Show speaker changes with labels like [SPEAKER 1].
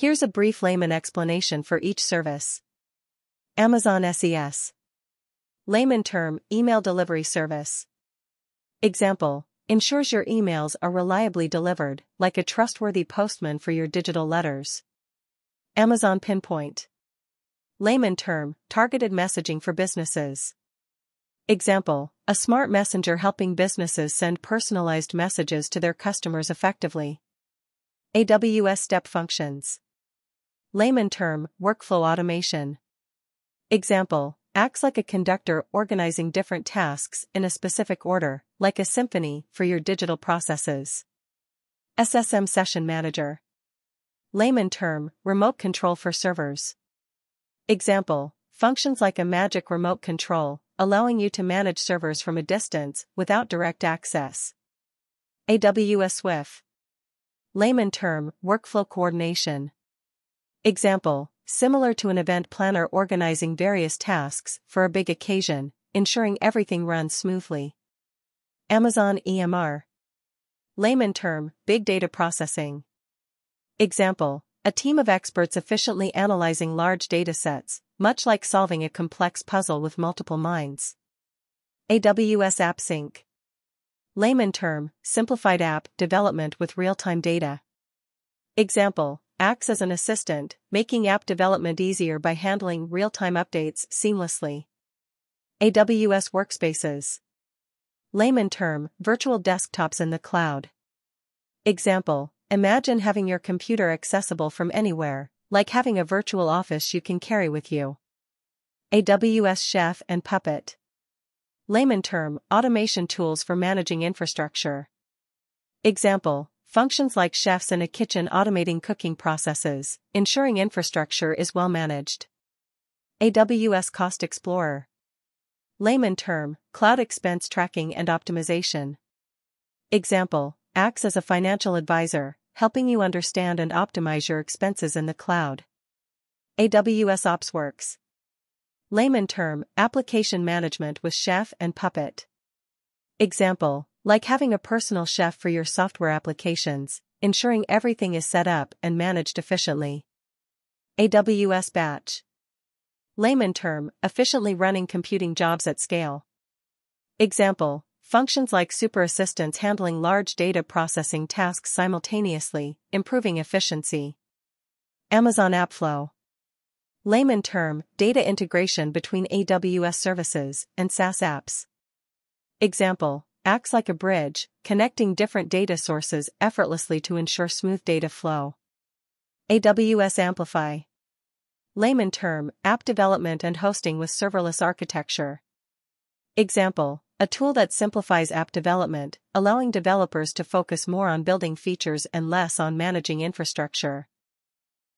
[SPEAKER 1] Here's a brief layman explanation for each service. Amazon SES. Layman term, email delivery service. Example, ensures your emails are reliably delivered, like a trustworthy postman for your digital letters. Amazon Pinpoint. Layman term, targeted messaging for businesses. Example, a smart messenger helping businesses send personalized messages to their customers effectively. AWS Step Functions Layman term, workflow automation. Example, acts like a conductor organizing different tasks in a specific order, like a symphony for your digital processes. SSM Session Manager. Layman term, remote control for servers. Example, functions like a magic remote control, allowing you to manage servers from a distance without direct access. AWS Swift. Layman term, workflow coordination. Example, similar to an event planner organizing various tasks for a big occasion, ensuring everything runs smoothly. Amazon EMR. Layman term, big data processing. Example, a team of experts efficiently analyzing large data sets, much like solving a complex puzzle with multiple minds. AWS App Sync. Layman term, simplified app development with real-time data. Example, acts as an assistant, making app development easier by handling real-time updates seamlessly. AWS Workspaces Layman term, virtual desktops in the cloud. Example, imagine having your computer accessible from anywhere, like having a virtual office you can carry with you. AWS Chef and Puppet Layman term, automation tools for managing infrastructure. Example, functions like chefs in a kitchen automating cooking processes, ensuring infrastructure is well managed. AWS Cost Explorer. Layman term, cloud expense tracking and optimization. Example, acts as a financial advisor, helping you understand and optimize your expenses in the cloud. AWS OpsWorks. Layman term, application management with Chef and Puppet. Example, like having a personal chef for your software applications, ensuring everything is set up and managed efficiently. AWS Batch. Layman term, efficiently running computing jobs at scale. Example, functions like super assistants handling large data processing tasks simultaneously, improving efficiency. Amazon AppFlow. Layman term, data integration between AWS services and SaaS apps. Example, acts like a bridge, connecting different data sources effortlessly to ensure smooth data flow. AWS Amplify Layman term, app development and hosting with serverless architecture. Example, a tool that simplifies app development, allowing developers to focus more on building features and less on managing infrastructure.